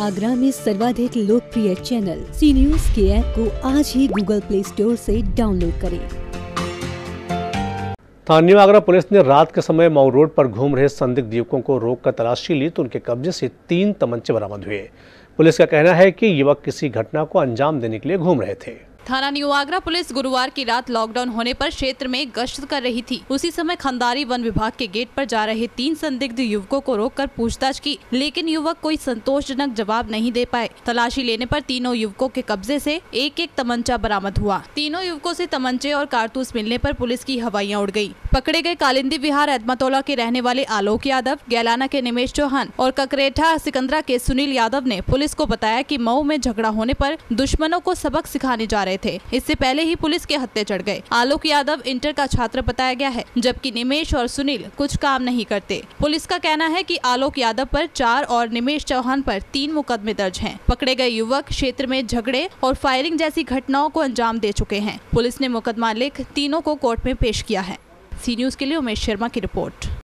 आगरा में सर्वाधिक लोकप्रिय चैनल सी न्यूज के ऐप को आज ही गूगल प्ले स्टोर से डाउनलोड करें स्थानीय आगरा पुलिस ने रात के समय माउ रोड पर घूम रहे संदिग्ध युवकों को रोक कर तलाशी ली तो उनके कब्जे से तीन तमंचे बरामद हुए पुलिस का कहना है कि युवक किसी घटना को अंजाम देने के लिए घूम रहे थे थाना न्यू आगरा पुलिस गुरुवार की रात लॉकडाउन होने पर क्षेत्र में गश्त कर रही थी उसी समय खंदारी वन विभाग के गेट पर जा रहे तीन संदिग्ध युवकों को रोककर पूछताछ की लेकिन युवक कोई संतोषजनक जवाब नहीं दे पाए तलाशी लेने पर तीनों युवकों के कब्जे से एक एक तमंचा बरामद हुआ तीनों युवकों से तमंचे और कारतूस मिलने पर पुलिस की हवाइयाँ उड़ गयी पकड़े गए कालिंदी विहार एदमतोला के रहने वाले आलोक यादव गैलाना के निमेश चौहान और ककरेठा सिकंदरा के सुनील यादव ने पुलिस को बताया की मऊ में झगड़ा होने आरोप दुश्मनों को सबक सिखाने जा रहे गए थे इससे पहले ही पुलिस के हत्या चढ़ गए आलोक यादव इंटर का छात्र बताया गया है जबकि निमेश और सुनील कुछ काम नहीं करते पुलिस का कहना है कि आलोक यादव पर चार और निमेश चौहान पर तीन मुकदमे दर्ज हैं। पकड़े गए युवक क्षेत्र में झगड़े और फायरिंग जैसी घटनाओं को अंजाम दे चुके हैं पुलिस ने मुकदमा लिख तीनों को कोर्ट में पेश किया है सी न्यूज के लिए उमेश शर्मा की रिपोर्ट